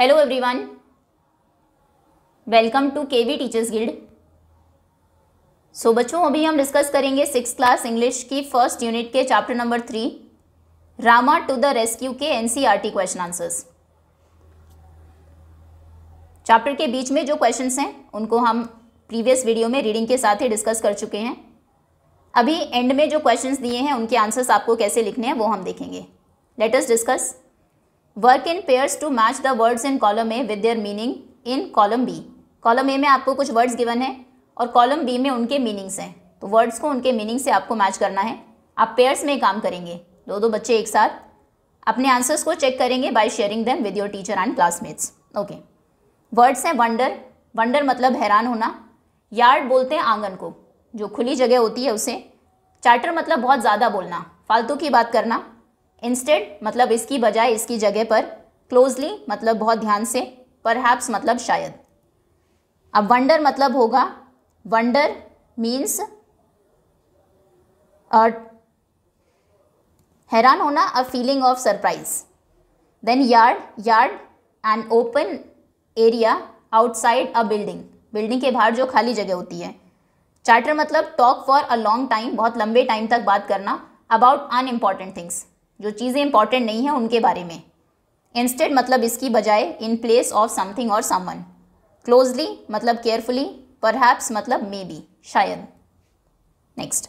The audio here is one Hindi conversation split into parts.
Hello everyone welcome to KV teachers guild so बच्चों अभी हम डिस्कस करेंगे सिक्स क्लास इंग्लिश की फर्स्ट यूनिट के chapter number three Rama to the rescue के एनसीईआरटी क्वेश्चन आंसर्स चैप्टर के बीच में जो क्वेश्चंस हैं उनको हम प्रीवियस वीडियो में रीडिंग के साथ ही डिस्कस कर चुके हैं अभी एंड में जो क्वेश्चंस दिए हैं उनके आंसर्स आपको कैसे लिखने हैं वो हम देखेंगे let's discuss work in pairs to match the words in column A with their meaning in column B column A में आपको कुछ वर्ड्स गिवन है और कॉलम बी में उनके मीनिंग्स हैं तो वर्ड्स को उनके मीनिंग से आपको मैच करना है आप पेयर्स में काम करेंगे दो दो बच्चे एक साथ अपने आंसर्स को चेक करेंगे by sharing them with your teacher and classmates okay words हैं वंडर वंडर मतलब हैरान होना यार्ड बोलते हैं आंगन को जो खुली जगह होती है उसे चार्टर मतलब बहुत ज़्यादा बोलना फालतू की बात करना इंस्टेड मतलब इसकी बजाय इसकी जगह पर क्लोजली मतलब बहुत ध्यान से पर मतलब शायद अब वंडर मतलब होगा वंडर मीन्स हैरान होना a feeling of surprise then yard yard and open area outside a building building के बाहर जो खाली जगह होती है चार्टर मतलब talk for a long time बहुत लंबे टाइम तक बात करना अबाउट अन इम्पॉर्टेंट थिंग्स जो चीज़ें इंपॉर्टेंट नहीं हैं उनके बारे में इंस्टेड मतलब इसकी बजाय इन प्लेस ऑफ समथिंग और समवन क्लोजली मतलब केयरफुली परहैप्स मतलब मे बी शायद next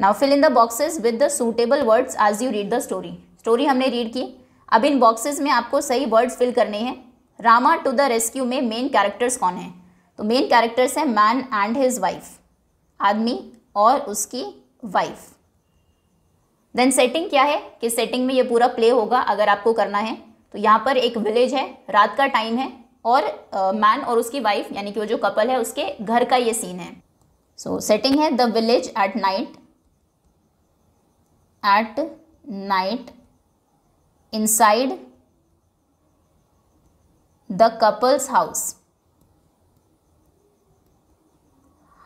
now fill in the boxes with the suitable words as you read the story story हमने रीड की अब इन बॉक्सेस में आपको सही वर्ड्स फिल करने हैं रामा टू द रेस्क्यू में मेन कैरेक्टर्स कौन हैं तो मेन कैरेक्टर्स हैं मैन एंड हिज वाइफ आदमी और उसकी वाइफ देन सेटिंग क्या है कि सेटिंग में ये पूरा प्ले होगा अगर आपको करना है तो यहाँ पर एक विलेज है रात का टाइम है और मैन uh, और उसकी वाइफ यानी कि वो जो कपल है उसके घर का ये सीन है सो so, सेटिंग है the village at night at night inside the couple's house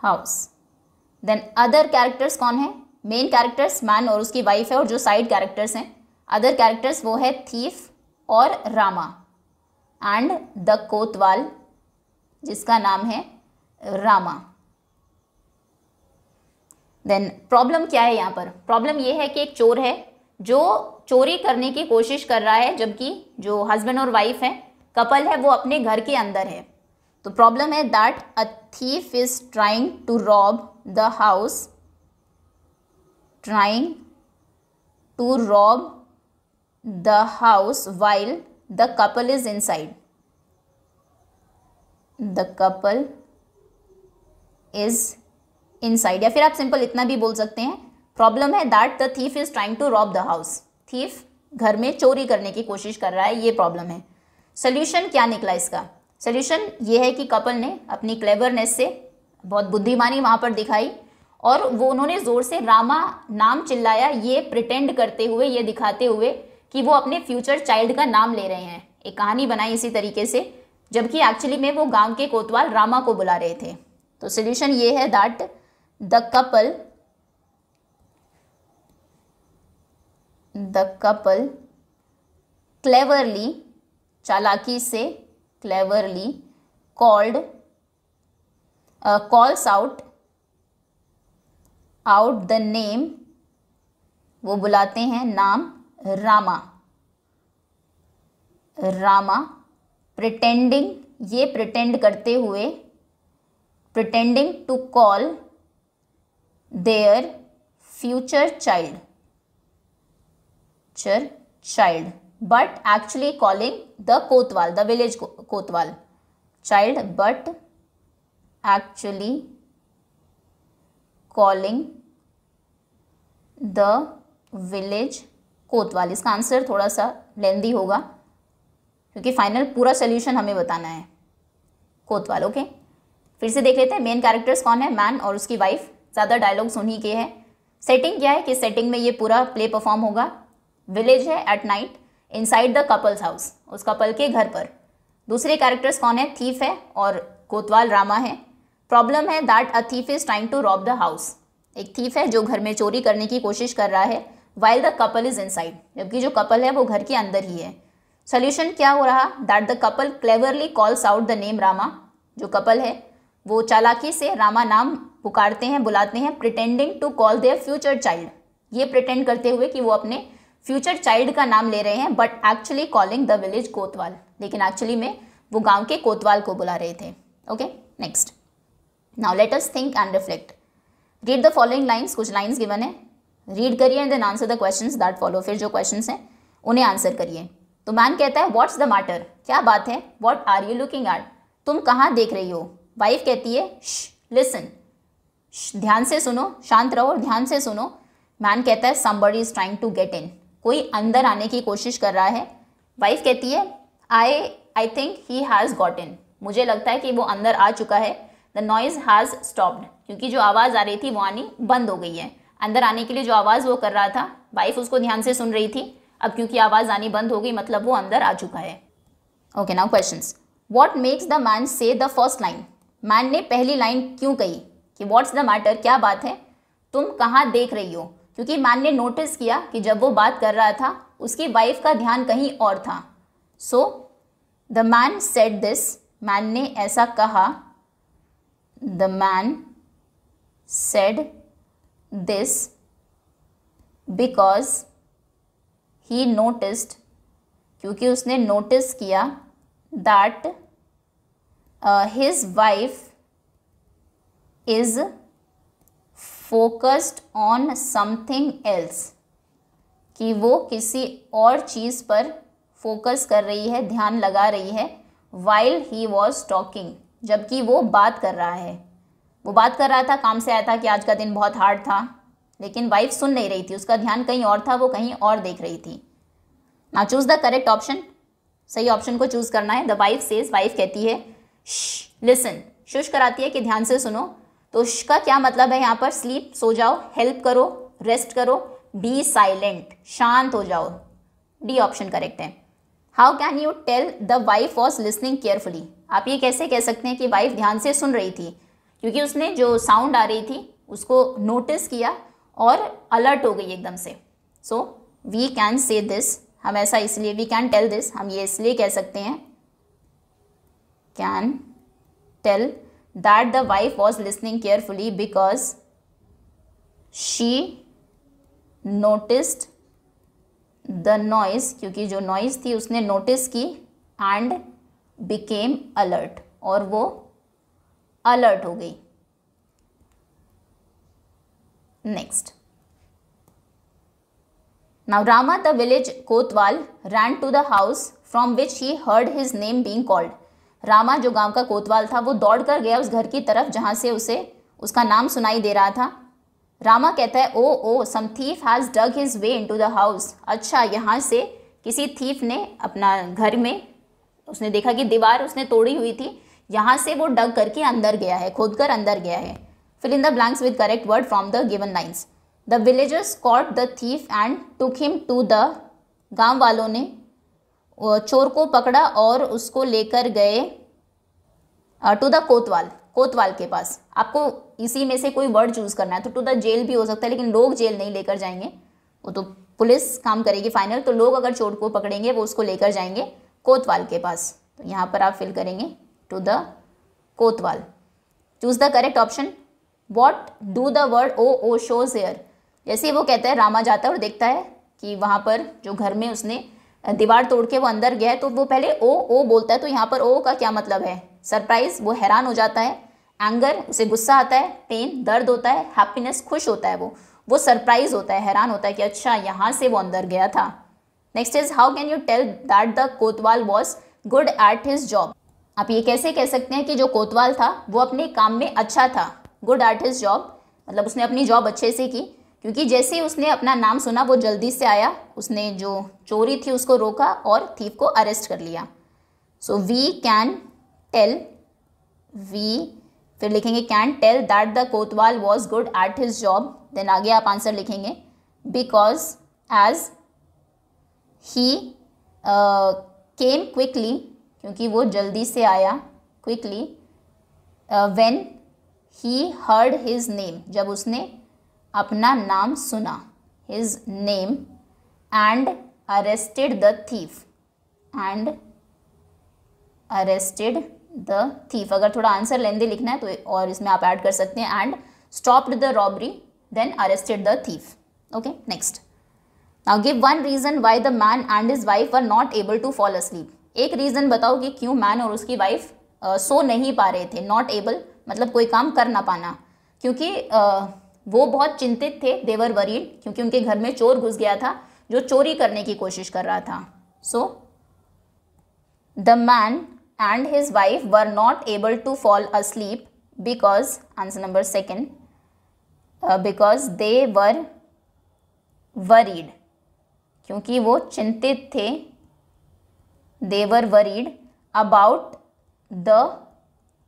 house then other characters कौन है मेन कैरेक्टर्स मैन और उसकी वाइफ है और जो साइड कैरेक्टर्स हैं अदर कैरेक्टर्स वो है थीफ और रामा एंड द कोतवाल जिसका नाम है रामा देन प्रॉब्लम क्या है यहाँ पर प्रॉब्लम ये है कि एक चोर है जो चोरी करने की कोशिश कर रहा है जबकि जो हस्बैंड और वाइफ है कपल है वो अपने घर के अंदर है तो प्रॉब्लम है that a thief is trying to rob the house trying to rob the house while the couple is inside the couple is inside या फिर आप सिंपल इतना भी बोल सकते हैं प्रॉब्लम है that the thief is trying to rob the house thief घर में चोरी करने की कोशिश कर रहा है ये प्रॉब्लम है सोल्यूशन क्या निकला इसका सोल्यूशन ये है कि कपल ने अपनी क्लेवरनेस से बहुत बुद्धिमानी वहां पर दिखाई और वो उन्होंने ज़ोर से रामा नाम चिल्लाया ये प्रिटेंड करते हुए ये दिखाते हुए कि वो अपने फ्यूचर चाइल्ड का नाम ले रहे हैं एक कहानी बनाई इसी तरीके से जबकि एक्चुअली में वो गांव के कोतवाल रामा को बुला रहे थे तो सोल्यूशन ये है that the couple the couple cleverly चालाकी से cleverly called calls out out the name वो बुलाते हैं नाम रामा रामा प्रिटेंडिंग ये प्रिटेंड करते हुए pretending to call their future child चर child but actually calling the kotwal the village kotwal child but actually calling the village kotwal इसका आंसर थोड़ा सा लेंदी होगा क्योंकि फाइनल पूरा सोल्यूशन हमें बताना है कोतवाल ओके फिर से देख लेते हैं मेन कैरेक्टर्स कौन है मैन और उसकी वाइफ ज़्यादा डायलॉग्स उन्हीं के हैं सेटिंग क्या है कि सेटिंग में ये पूरा प्ले परफॉर्म होगा विलेज है at night inside the couple's house उस कपल के घर पर दूसरे कैरेक्टर्स कौन है थीफ है और कोतवाल रामा है प्रॉब्लम है that a thief is trying to rob the house एक थीफ है जो घर में चोरी करने की कोशिश कर रहा है while the couple is inside जबकि जो कपल है वो घर के अंदर ही है सोल्यूशन क्या हो रहा that the couple cleverly calls out the name Rama जो कपल है वो चालाकी से रामा नाम पुकारते हैं बुलाते हैं pretending to call their future child ये प्रिटेंड करते हुए कि वो अपने फ्यूचर चाइल्ड का नाम ले रहे हैं but actually calling the village kotwal लेकिन एक्चुअली में वो गांव के कोतवाल को बुला रहे थे okay next now let us think and reflect read the following lines कुछ लाइन्स गिवन है रीड करिए and then answer the question that follow फिर जो क्वेश्चन हैं उन्हें आंसर करिए तो मैन कहता है व्हाट्स द मैटर क्या बात है what are you looking at तुम कहाँ देख रही हो वाइफ कहती है श लिसन ध्यान से सुनो शांत रहो और ध्यान से सुनो मैन कहता है somebody is trying to get in कोई अंदर आने की कोशिश कर रहा है वाइफ कहती है I I think he has got in मुझे लगता है कि वो अंदर आ चुका है द नॉइज हैज़ स्टॉप्ड क्योंकि जो आवाज़ आ रही थी वो आनी बंद हो गई है अंदर आने के लिए जो आवाज़ वो कर रहा था वाइफ उसको ध्यान से सुन रही थी अब क्योंकि आवाज़ आनी बंद हो गई मतलब वो अंदर आ चुका है okay now question what makes the man say the first line man ने पहली लाइन क्यों कही कि व्हाट्स द मैटर क्या बात है तुम कहाँ देख रही हो क्योंकि मैन ने नोटिस किया कि जब वो बात कर रहा था उसकी वाइफ का ध्यान कहीं और था so the man said this man ने ऐसा कहा the man said this because he noticed क्योंकि उसने नोटिस किया that his wife is focused on something else कि वो किसी और चीज़ पर फोकस कर रही है ध्यान लगा रही है वाइल ही वॉज टॉकिंग जबकि वो बात कर रहा है वो बात कर रहा था काम से आया था कि आज का दिन बहुत हार्ड था लेकिन वाइफ सुन नहीं रही थी उसका ध्यान कहीं और था वो कहीं और देख रही थी ना चूज़ द करेक्ट ऑप्शन सही ऑप्शन को चूज़ करना है द वाइफ सेज वाइफ कहती है लिसन शुश कराती है कि ध्यान से सुनो तो श का क्या मतलब है यहाँ पर स्लीप सो जाओ हेल्प करो रेस्ट करो बी साइलेंट शांत हो जाओ डी ऑप्शन करेक्ट है how can you tell the wife was listening carefully आप ये कैसे कह सकते हैं कि वाइफ ध्यान से सुन रही थी क्योंकि उसने जो साउंड आ रही थी उसको नोटिस किया और अलर्ट हो गई एकदम से so we can say this हम ऐसा इसलिए वी कैन टेल दिस हम ये इसलिए कह सकते हैं can tell that the wife was listening carefully because she noticed the noise क्योंकि जो नॉइज़ थी उसने नोटिस की एंड बिकेम अलर्ट और वो अलर्ट हो गई next now Rama the village kotwal ran to the house from which he heard his name being called Rama जो गांव का कोतवाल था वो दौड़ कर गया उस घर की तरफ जहाँ से उसे उसका नाम सुनाई दे रहा था रामा कहता है oh oh some thief has dug his way into the house अच्छा यहाँ से किसी थीफ ने अपना घर में उसने देखा कि दीवार उसने तोड़ी हुई थी यहाँ से वो डग करके अंदर गया है खोद कर अंदर गया है fill in the blanks with correct word from the given lines the villagers caught the thief and took him to the गांव वालों ने चोर को पकड़ा और उसको लेकर गए टू द कोतवाल कोतवाल के पास आपको इसी में से कोई वर्ड चूज़ करना है तो टू द जेल भी हो सकता है लेकिन लोग जेल नहीं लेकर जाएंगे वो तो पुलिस काम करेगी फाइनल तो लोग अगर चोर को पकड़ेंगे वो उसको लेकर जाएंगे कोतवाल के पास तो यहाँ पर आप फिल करेंगे to the kotwal choose the correct option what do the word oh oh shows here जैसे वो कहता है रामा जाता है और देखता है कि वहाँ पर जो घर में उसने दीवार तोड़ के वो अंदर गया है तो वो पहले ओ ओ बोलता है तो यहाँ पर ओ का क्या मतलब है सरप्राइज वो हैरान हो जाता है एंगर उसे गुस्सा आता है पेन दर्द होता है हैप्पीनेस खुश होता है वो वो सरप्राइज होता है हैरान होता है कि अच्छा यहाँ से वो अंदर गया था next is how can you tell that the kotwal was good at his job आप ये कैसे कह सकते हैं कि जो कोतवाल था वो अपने काम में अच्छा था गुड एट हिज जॉब मतलब उसने अपनी जॉब अच्छे से की क्योंकि जैसे ही उसने अपना नाम सुना वो जल्दी से आया उसने जो चोरी थी उसको रोका और थीफ को अरेस्ट कर लिया so we can tell we फिर लिखेंगे can tell that the kotwal was good at his job then आगे आप आंसर लिखेंगे because as he came quickly क्योंकि वो जल्दी से आया quickly when he heard his name जब उसने अपना नाम सुना his name and arrested the thief and arrested the thief अगर थोड़ा आंसर लेंदे लिखना है तो और इसमें आप ऐड कर सकते हैं and stopped the robbery then arrested the thief okay next now give one reason why the man and is wife are not able to fall asleep एक रीजन बताओ कि क्यों मैन और उसकी वाइफ uh, सो नहीं पा रहे थे नॉट एबल मतलब कोई काम कर ना पाना क्योंकि uh, वो बहुत चिंतित थे देवर वरीड क्योंकि उनके घर में चोर घुस गया था जो चोरी करने की कोशिश कर रहा था so the man and his wife were not able to fall asleep sleep because answer number second because they were worried क्योंकि वो चिंतित थे they were worried about the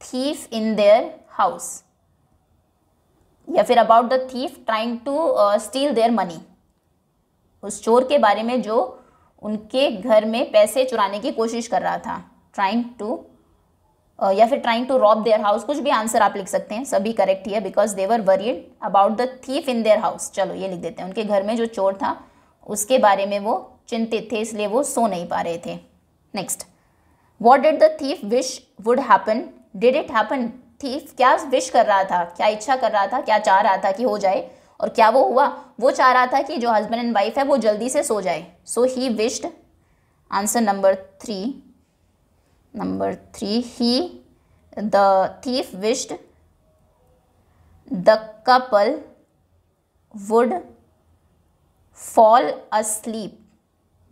thief in their house या फिर about the thief trying to steal their money उस चोर के बारे में जो उनके घर में पैसे चुराने की कोशिश कर रहा था ट्राइंग टू या फिर trying to rob their house कुछ भी आंसर आप लिख सकते हैं सभी करेक्ट ही है because they were worried about the thief in their house चलो ये लिख देते हैं उनके घर में जो चोर था उसके बारे में वो चिंतित थे इसलिए वो सो नहीं पा रहे थे next what did the thief wish would happen did it happen thief क्या विश कर रहा था क्या इच्छा कर रहा था क्या चाह रहा था कि हो जाए और क्या वो हुआ वो चाह रहा था कि जो हस्बैंड एंड वाइफ है वो जल्दी से सो जाए so he wished answer number three number three he the thief wished the couple would fall asleep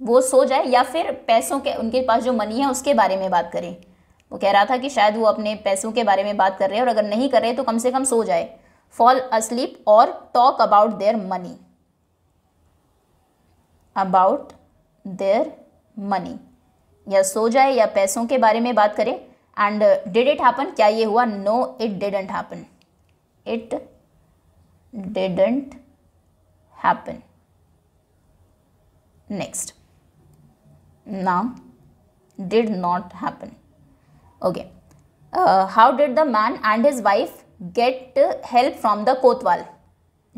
वो सो जाए या फिर पैसों के उनके पास जो मनी है उसके बारे में बात करें वो कह रहा था कि शायद वो अपने पैसों के बारे में बात कर रहे हैं और अगर नहीं कर रहे तो कम से कम सो जाए फॉल अस्लीप और talk about their money about their money या सो जाए या पैसों के बारे में बात करें एंड डिड इट हैपन क्या ये हुआ no it didn't happen it didn't happen next now did not happen okay how did the man and and wife get help from the kotwal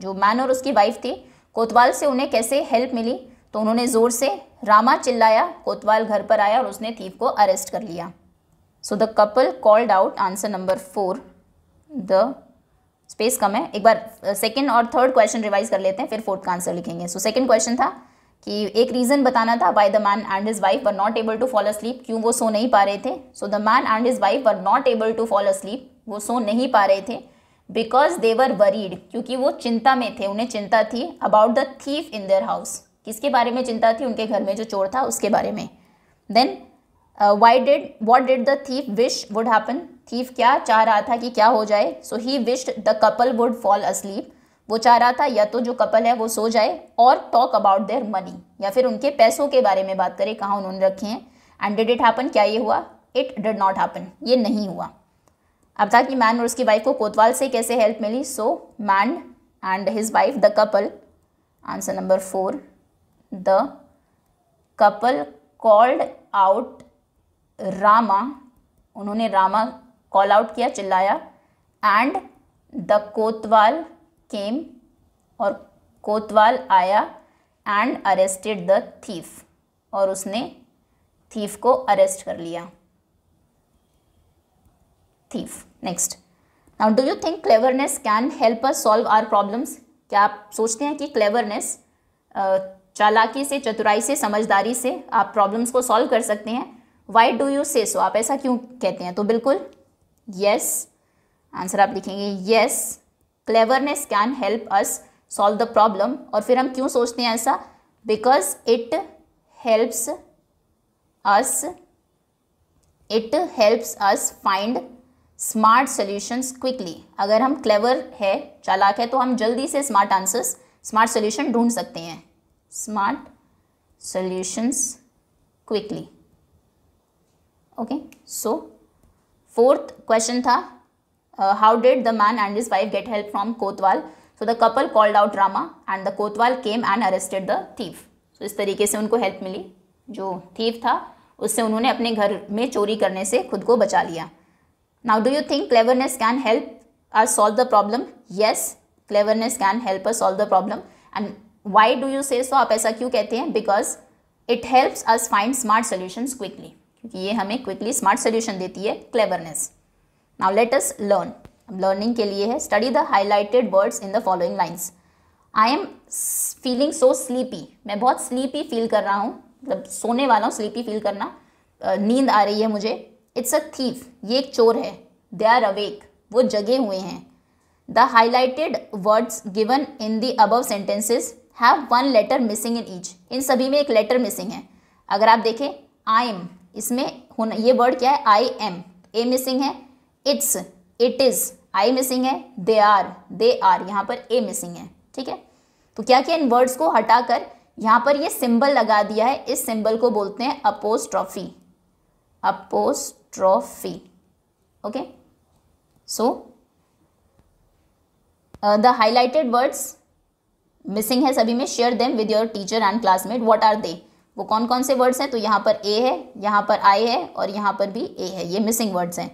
जो मैन और उसकी वाइफ थी कोतवाल से उन्हें कैसे हेल्प मिली तो उन्होंने ज़ोर से रामा चिल्लाया कोतवाल घर पर आया और उसने थीफ को अरेस्ट कर लिया so the couple called out answer number four the space कम है एक बार सेकेंड uh, और थर्ड क्वेश्चन रिवाइज कर लेते हैं फिर फोर्थ का आंसर लिखेंगे सो सेकेंड क्वेश्चन था कि एक रीज़न बताना था why the man and his wife were not able to fall sleep क्यों वो सो नहीं पा रहे थे so the man and his wife were not able to fall sleep वो सो नहीं पा रहे थे बिकॉज दे वर वरीड क्योंकि वो चिंता में थे उन्हें चिंता थी about the thief in their house किसके बारे में चिंता थी उनके घर में जो चोर था उसके बारे में then why did what did the thief wish would happen thief क्या चाह रहा था कि क्या हो जाए so he wished the couple would fall asleep वो चाह रहा था या तो जो कपल है वो सो जाए और टॉक अबाउट देयर मनी या फिर उनके पैसों के बारे में बात करें कहाँ उन्होंने रखे हैं एंड डिड इट हैपन क्या ये हुआ इट डिड नॉट हैपन ये नहीं हुआ अब था कि मैन और उसकी वाइफ को कोतवाल से कैसे हेल्प मिली so man and his wife the couple answer number four the couple called out Rama उन्होंने रामा कॉल आउट किया चिल्लाया एंड द कोतवाल केम और कोतवाल आया एंड अरेस्टेड द थीफ और उसने थीफ को अरेस्ट कर लिया thief next now do you think cleverness can help us solve our problems क्या आप सोचते हैं कि क्लेवरनेस चालाकी से चतुराई से समझदारी से आप प्रॉब्लम्स को सॉल्व कर सकते हैं Y do you say so आप ऐसा क्यों कहते हैं तो बिल्कुल येस yes. आंसर आप लिखेंगे yes yes. Cleverness can help us solve the problem और फिर हम क्यों सोचते हैं ऐसा because it helps us it helps us find smart solutions quickly अगर हम क्लेवर है चालाक है तो हम जल्दी से स्मार्ट आंसर्स स्मार्ट सोल्यूशन ढूंढ सकते हैं smart solutions quickly okay so fourth question था uh, how did the man and his wife get help from Kotwal? So the couple called out Rama and the Kotwal came and arrested the thief. So इस तरीके से उनको हेल्प मिली जो थीफ था उससे उन्होंने अपने घर में चोरी करने से खुद को बचा लिया now do you think cleverness can help our solve the problem yes cleverness can help our solve the problem and why do you say so आप ऐसा क्यों कहते हैं because it helps us find smart solutions quickly क्योंकि ये हमें क्विकली स्मार्ट सोल्यूशन देती है cleverness now let us learn अब लर्निंग के लिए है study the highlighted words in the following lines I am feeling so sleepy मैं बहुत स्लीपी फील कर रहा हूँ मतलब सोने वाला हूँ स्लीपी फील करना नींद आ रही है मुझे इट्स अ थीफ ये एक चोर है दे आर अवेक वो जगे हुए हैं the highlighted words given in the above sentences have one letter missing in each इन सभी में एक लेटर मिसिंग है अगर आप देखें आई एम इसमें होना ये वर्ड क्या है आई एम ए मिसिंग है it's it is I missing है दे आर दे आर यहां पर ए मिसिंग है ठीक है तो क्या किया इन वर्ड्स को हटाकर यहां पर ये सिंबल लगा दिया है इस सिंबल को बोलते हैं apostrophe apostrophe okay so the highlighted words missing है सभी में share them with your teacher and classmate what are they वो कौन कौन से वर्ड्स हैं तो यहां पर ए है यहां पर आई है और यहां पर भी ए है ये मिसिंग वर्ड्स हैं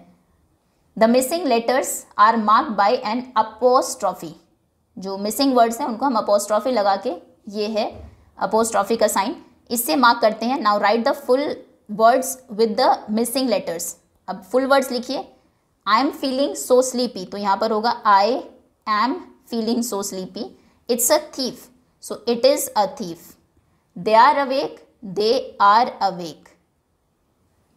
the missing letters are mark by an apostrophe जो मिसिंग वर्ड्स हैं उनको हम अपोस्ट्रॉफी लगा के ये है अपोस्ट्रॉफी का साइन इससे मार्क करते हैं now write the full words with the missing letters अब फुल वर्ड्स लिखिए I am feeling so sleepy तो यहाँ पर होगा I am feeling so sleepy it's a thief so it is a thief they are awake they are awake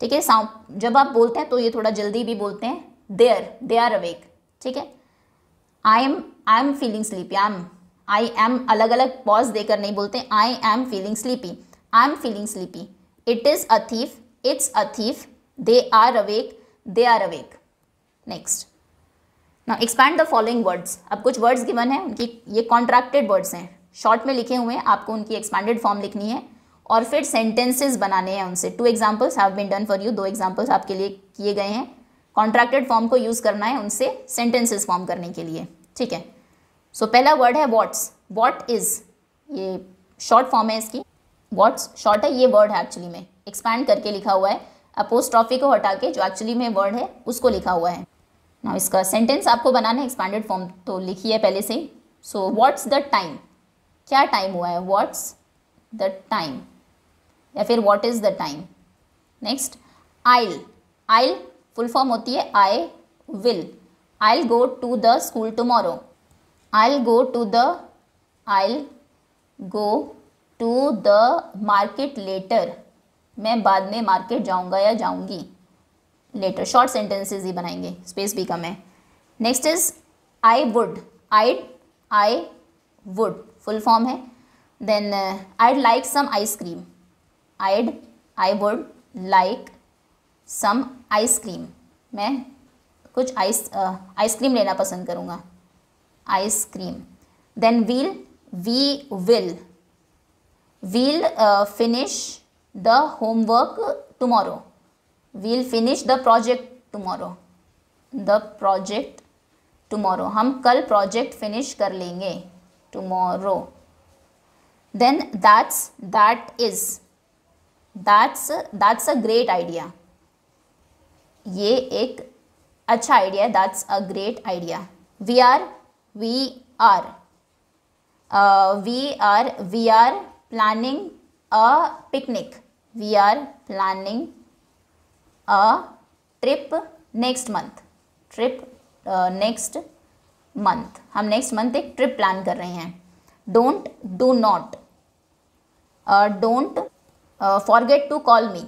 ठीक है साउ जब आप बोलते हैं तो ये थोड़ा जल्दी भी बोलते हैं देयर दे आर अवेक ठीक है I am I am feeling sleepy I am I am अलग अलग पॉज देकर नहीं बोलते I am feeling sleepy I am feeling sleepy it is a thief it's a thief they are awake they are awake next ना एक्सपैंड द फॉलोइंग वर्ड्स अब कुछ वर्ड्स गिवन है उनकी ये कॉन्ट्रैक्टेड वर्ड्स हैं शॉर्ट में लिखे हुए हैं आपको उनकी एक्सपैंडेड फॉर्म लिखनी है और फिर सेंटेंसेस बनाने हैं उनसे two examples have been done for you दो एग्जांपल्स आपके लिए किए गए हैं कॉन्ट्रैक्टेड फॉर्म को यूज़ करना है उनसे सेंटेंसेस फॉर्म करने के लिए ठीक है सो so, पहला वर्ड है वॉट्स वॉट इज़ ये शॉर्ट फॉर्म है इसकी वॉट्स शॉर्ट है ये वर्ड है एक्चुअली में एक्सपैंड करके लिखा हुआ है अपोस्ट्रॉफी को हटा के जो एक्चुअली में वर्ड है उसको लिखा हुआ है ना इसका सेंटेंस आपको बनाना है एक्सपैंडेड फॉर्म तो लिखी है पहले से ही सो व्हाट्स द टाइम क्या टाइम हुआ है व्हाट्स द टाइम या फिर what is the time next I'll I'll full form होती है I will I go to the school tomorrow I go to the I go to the market later मैं बाद में मार्केट जाऊंगा या जाऊंगी लेटर शॉर्ट सेंटेंसेस ही बनाएंगे स्पेस भी कम है next is I would I I would full form है then I'd like some ice cream I'd I would like some ice cream मैं कुछ आइस आइसक्रीम uh, लेना पसंद करूँगा ice cream then we'll we will we'll finish the homework tomorrow we'll finish the project tomorrow the project tomorrow हम कल प्रोजेक्ट फिनिश कर लेंगे tomorrow then that's that is that's that's a great idea ये एक अच्छा idea that's a great idea we are we are we are we are planning a picnic we are planning a trip next month trip next month हम नेक्स्ट मंथ एक ट्रिप प्लान कर रहे हैं don't do not don't forget to call me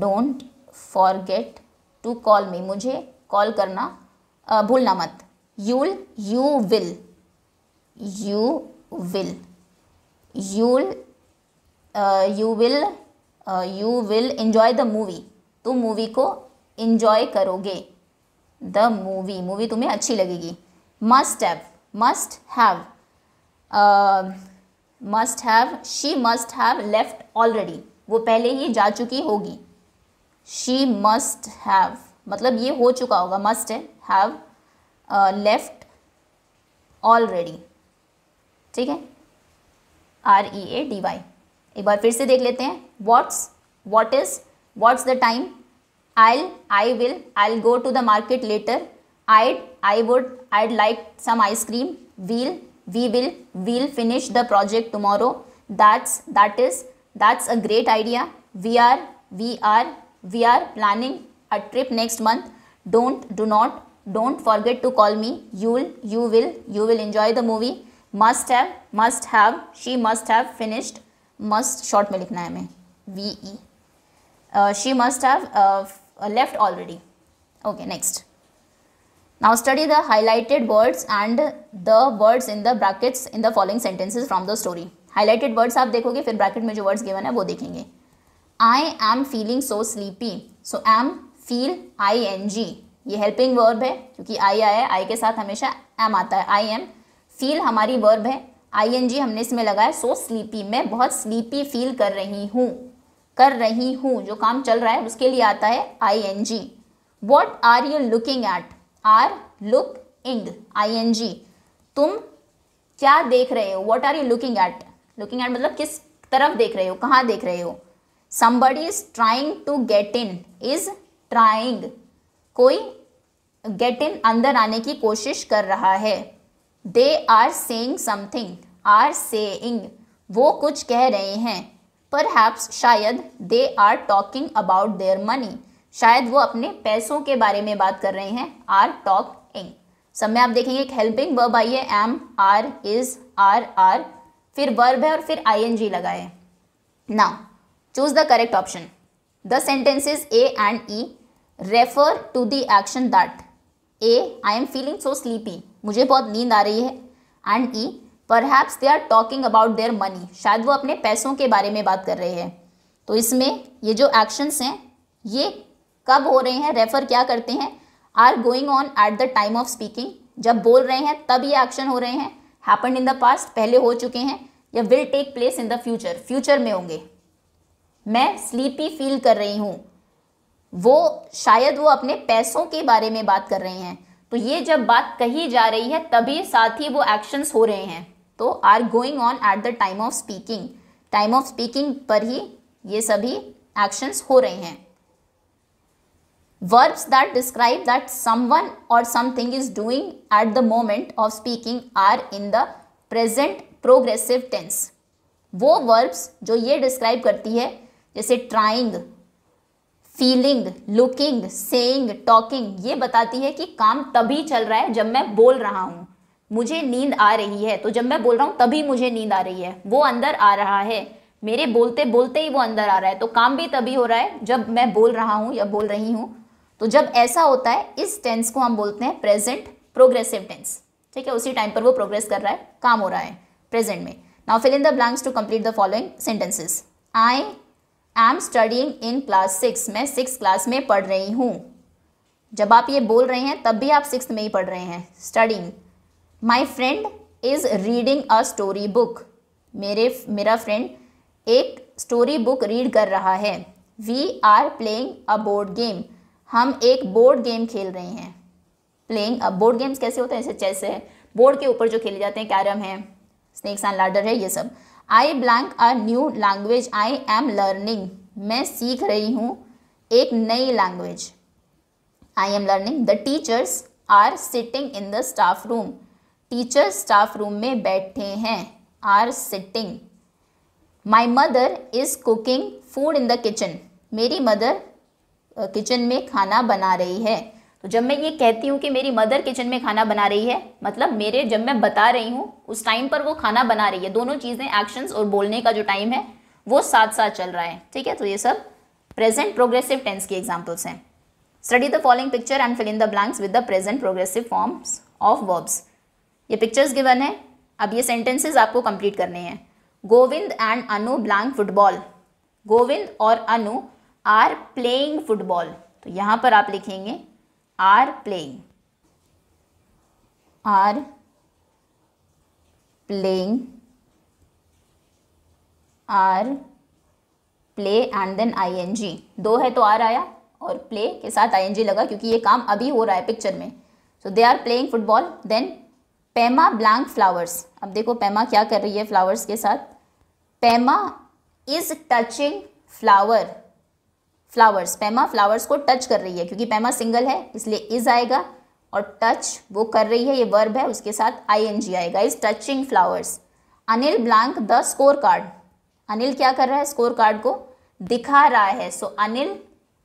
don't forget to call me मुझे कॉल करना भूलना मत you'll you will you will you'll you will you will enjoy the movie तुम मूवी को इन्जॉय करोगे द मूवी मूवी तुम्हें अच्छी लगेगी must have must have must have she must have left already वो पहले ही जा चुकी होगी शी मस्ट हैव मतलब ये हो चुका होगा मस्ट है हैव लेफ्ट ऑलरेडी ठीक है R E A D Y एक बार फिर से देख लेते हैं what's what is what's the time I I will I go to the market later I'd I would I'd like some ice cream we'll we will we'll finish the project tomorrow that's that is that's a great idea we are we are we are planning a trip next month. Don't, do not, don't forget to call me. You'll, you will, you will enjoy the movie. Must have, must have, she must have finished. Must short me लिखना हमें V E. Uh, she must have uh, left already. Okay, next. Now study the highlighted words and the words in the brackets in the following sentences from the story. Highlighted words आप देखोगे फिर bracket में जो words given है वो देखेंगे. I am feeling so sleepy so am feel I N G ये हेल्पिंग वर्ब है क्योंकि आई आया है आई के साथ हमेशा एम आता है आई एम फील हमारी वर्ब है आई एन जी हमने इसमें लगाया सो स्लीपी मैं बहुत स्लीपी फील कर रही हूँ कर रही हूँ जो काम चल रहा है उसके लिए आता है I N G what are you looking at are look ing I N G तुम क्या देख रहे हो what are you looking at looking at मतलब किस तरफ देख रहे हो कहाँ देख रहे हो somebody is trying to get in is trying कोई get in अंदर आने की कोशिश कर रहा है they are saying something are saying वो कुछ कह रहे हैं पर हैप्स शायद they are talking about their money शायद वो अपने पैसों के बारे में बात कर रहे हैं आर टॉक इंग सब में आप देखेंगे एक हेल्पिंग वर्ब आई है am are is are are फिर वर्ब है और फिर आई एन जी लगाए now choose the correct option the sentences A and E refer to the action that A I am feeling so sleepy मुझे बहुत नींद आ रही है and E perhaps they are talking about their money शायद वो अपने पैसों के बारे में बात कर रहे हैं तो इसमें ये जो एक्शंस हैं ये कब हो रहे हैं रेफर क्या करते हैं are going on at the time of speaking जब बोल रहे हैं तब ये एक्शन हो रहे हैं हैपन इन द पास्ट पहले हो चुके हैं या will take place in the future future में होंगे मैं स्लीपी फील कर रही हूँ वो शायद वो अपने पैसों के बारे में बात कर रहे हैं तो ये जब बात कही जा रही है तभी साथ ही वो एक्शंस हो रहे हैं तो are going on at the time of speaking time of speaking पर ही ये सभी एक्शंस हो रहे हैं verbs that describe that someone or something is doing at the moment of speaking are in the present progressive tense वो वर्ब्स जो ये डिस्क्राइब करती है जैसे trying feeling looking saying talking ये बताती है कि काम तभी चल रहा है जब मैं बोल रहा हूँ मुझे नींद आ रही है तो जब मैं बोल रहा हूँ तभी मुझे नींद आ रही है वो अंदर आ रहा है मेरे बोलते बोलते ही वो अंदर आ रहा है तो काम भी तभी हो रहा है जब मैं बोल रहा हूँ या बोल रही हूँ तो जब ऐसा होता है इस टेंस को हम बोलते हैं प्रेजेंट प्रोग्रेसिव टेंस ठीक है उसी टाइम पर वो प्रोग्रेस कर रहा है काम हो रहा है प्रेजेंट में now fill in the blanks to complete the following sentences I I am studying in class six मैं सिक्स क्लास में पढ़ रही हूँ जब आप ये बोल रहे हैं तब भी आप सिक्स में ही पढ़ रहे हैं studying my friend is reading a story book मेरे मेरा फ्रेंड एक स्टोरी बुक रीड कर रहा है we are playing a board game हम एक बोर्ड गेम खेल रहे हैं प्लेइंग अब बोर्ड गेम्स कैसे होते हैं जैसे चेस है बोर्ड के ऊपर जो खेले जाते हैं कैरम है स्नेक्स एंड लाडर है ये सब I blank a new language I am learning मैं सीख रही हूँ एक नई language I am learning the teachers are sitting in the staff room teachers staff room में बैठे हैं are sitting my mother is cooking food in the kitchen मेरी मदर किचन uh, में खाना बना रही है तो जब मैं ये कहती हूँ कि मेरी मदर किचन में खाना बना रही है मतलब मेरे जब मैं बता रही हूँ उस टाइम पर वो खाना बना रही है दोनों चीज़ें एक्शंस और बोलने का जो टाइम है वो साथ साथ चल रहा है ठीक है तो ये सब प्रेजेंट प्रोग्रेसिव टेंस की एग्जाम्पल्स हैं study the following picture and fill in the blanks with the present progressive forms of verbs ये पिक्चर्स गिवन है अब ये सेंटेंसेज आपको कंप्लीट करने हैं Govind and Anu blank football Govind और अनु आर प्लेइंग फुटबॉल तो यहाँ पर आप लिखेंगे are playing are playing are play and then I N G दो है तो आर आया और प्ले के साथ आई एन जी लगा क्योंकि ये काम अभी हो रहा है पिक्चर में so they are playing football then Pema blank flowers अब देखो पैमा क्या कर रही है फ्लावर्स के साथ Pema is touching flower flowers Pema flowers को टच कर रही है क्योंकि पैमा सिंगल है इसलिए इज आएगा और टच वो कर रही है ये वर्ब है उसके साथ आई एन जी आएगा is touching flowers Anil blank the score card Anil क्या कर रहा है स्कोर कार्ड को दिखा रहा है सो so, अनिल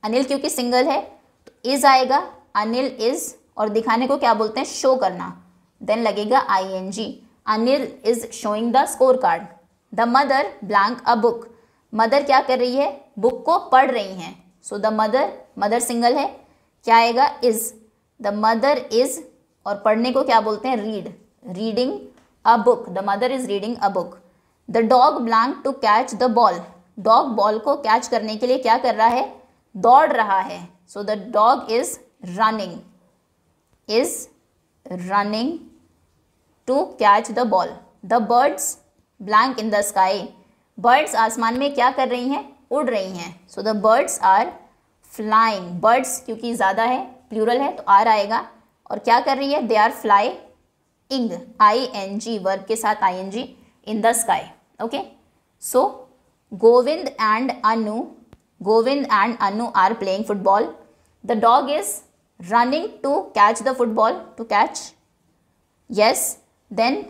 अनिल क्योंकि सिंगल है तो इज आएगा अनिल इज और दिखाने को क्या बोलते हैं शो करना देन लगेगा I N G Anil is showing the score card the mother blank a book mother क्या कर रही है बुक को पढ़ रही हैं so the mother mother single है क्या आएगा इज द मदर इज और पढ़ने को क्या बोलते हैं read reading a book the mother is reading a book the dog blank to catch the ball dog ball को कैच करने के लिए क्या कर रहा है दौड़ रहा है so the dog is running is running to catch the ball the birds blank in the sky birds आसमान में क्या कर रही हैं उड़ रही हैं so the birds are flying birds क्योंकि ज़्यादा है प्लूरल है तो आर आएगा और क्या कर रही है दे आर फ्लाई इंग आई एन जी वर्ब के साथ I N G in the sky okay so Govind and Anu Govind and Anu are playing football the dog is running to catch the football to catch yes then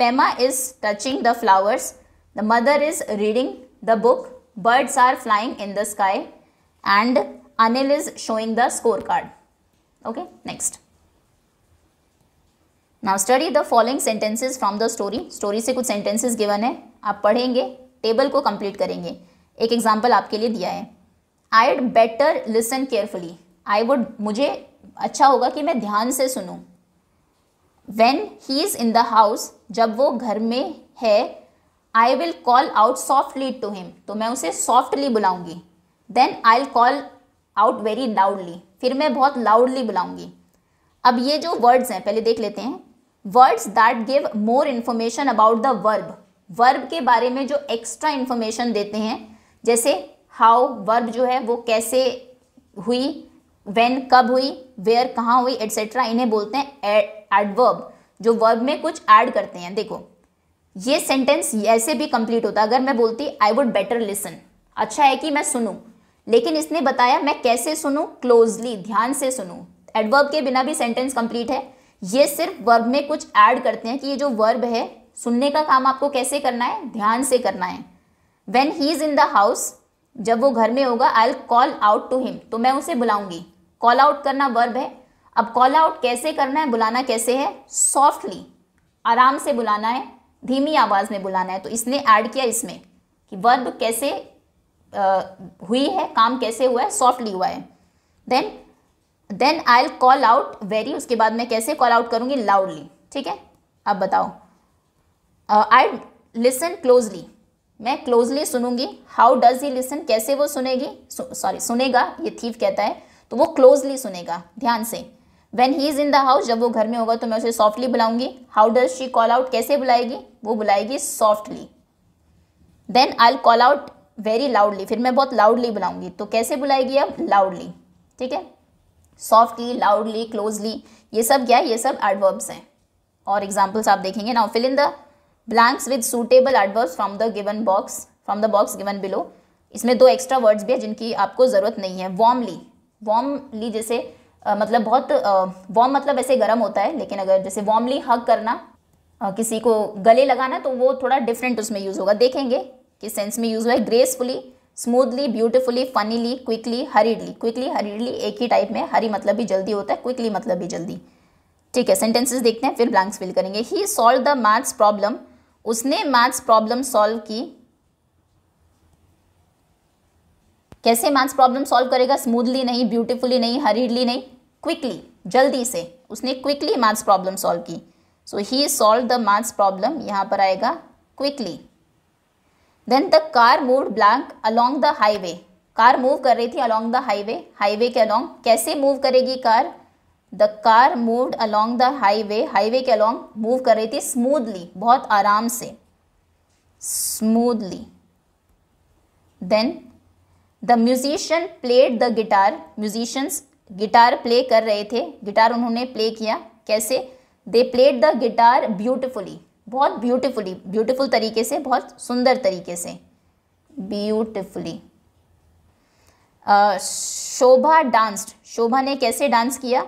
Pema is touching the flowers The mother is reading the book. Birds are flying in the sky. And Anil is showing the scorecard. Okay, next. Now study the following sentences from the story story से कुछ सेंटेंसेज गिवन है आप पढ़ेंगे टेबल को कंप्लीट करेंगे एक एग्जाम्पल आपके लिए दिया है I'd better listen carefully I would मुझे अच्छा होगा कि मैं ध्यान से सुनूं when he is in the house जब वो घर में है I will call out softly to him तो मैं उसे सॉफ्टली बुलाऊंगी then I will call out very loudly फिर मैं बहुत लाउडली बुलाऊंगी अब ये जो वर्ड्स हैं पहले देख लेते हैं words that give more information about the verb verb के बारे में जो एक्स्ट्रा इन्फॉर्मेशन देते हैं जैसे हाउ वर्ब जो है वो कैसे हुई वेन कब हुई वेयर कहाँ हुई एट्सेट्रा इन्हें बोलते हैं एडवर्ब जो वर्ब में कुछ ऐड करते हैं देखो ये सेंटेंस ऐसे भी कंप्लीट होता अगर मैं बोलती आई वुड बेटर लिसन अच्छा है कि मैं सुनूं लेकिन इसने बताया मैं कैसे सुनूं क्लोजली ध्यान से सुनूं एडवर्ब के बिना भी सेंटेंस कंप्लीट है ये सिर्फ वर्ब में कुछ ऐड करते हैं कि ये जो वर्ब है सुनने का काम आपको कैसे करना है ध्यान से करना है when he is in the house जब वो घर में होगा I call out to him तो मैं उसे बुलाऊंगी कॉल आउट करना वर्ब है अब कॉल आउट कैसे करना है बुलाना कैसे है सॉफ्टली आराम से बुलाना है धीमी आवाज़ में बुलाना है तो इसने ऐड किया इसमें कि वर्ब कैसे आ, हुई है काम कैसे हुआ है सॉफ्टली हुआ है then then I'll call out very उसके बाद मैं कैसे कॉल आउट करूँगी लाउडली ठीक है अब बताओ आई लिसन क्लोजली मैं क्लोजली सुनूंगी हाउ डज ही लिसन कैसे वो सुनेगी सॉरी सु, सुनेगा ये थीव कहता है तो वो क्लोजली सुनेगा ध्यान से when he is in the house जब वो घर में होगा तो मैं उसे सॉफ्टली बुलाऊंगी how does she call out कैसे बुलाएगी वो बुलाएगी softly then I call out very loudly फिर मैं बहुत लाउडली बुलाऊंगी तो कैसे बुलाएगी अब लाउडली ठीक है सॉफ्टली लाउडली क्लोजली ये सब क्या है ये सब एडवर्ब्स हैं और एग्जाम्पल्स आप देखेंगे now fill in the blanks with suitable adverbs from the given box from the box given below इसमें दो एक्स्ट्रा वर्ड्स भी है जिनकी आपको ज़रूरत नहीं है वार्मली वॉर्मली जैसे आ, मतलब बहुत वॉम मतलब ऐसे गर्म होता है लेकिन अगर जैसे वार्मली हग करना आ, किसी को गले लगाना तो वो थोड़ा डिफरेंट उसमें यूज़ होगा देखेंगे किस सेंस में यूज़ हुआ है gracefully smoothly beautifully funnily quickly hurriedly quickly hurriedly एक ही टाइप में हरी मतलब भी जल्दी होता है क्विकली मतलब भी जल्दी ठीक है सेंटेंसेस देखते हैं फिर ब्लैंक्स फिल करेंगे he solve the maths problem उसने मैथ्स प्रॉब्लम सॉल्व की कैसे मैथ्स प्रॉब्लम सॉल्व करेगा स्मूथली नहीं ब्यूटीफुली नहीं हरीडली नहीं क्विकली जल्दी से उसने क्विकली मैथ्स प्रॉब्लम सॉल्व की so he solve the maths problem यहाँ पर आएगा quickly then the car move blank along the highway car move कर रही थी अलॉन्ग द हाईवे हाईवे के अलॉन्ग कैसे मूव करेगी car the car move along the highway highway के अलॉन्ग मूव कर रही थी स्मूदली बहुत आराम से smoothly then the musician played the guitar musicians guitar play कर रहे थे गिटार उन्होंने प्ले किया कैसे they played the guitar beautifully बहुत ब्यूटिफुली ब्यूटिफुल तरीके से बहुत सुंदर तरीके से beautifully uh, Shobha danced Shobha ने कैसे डांस किया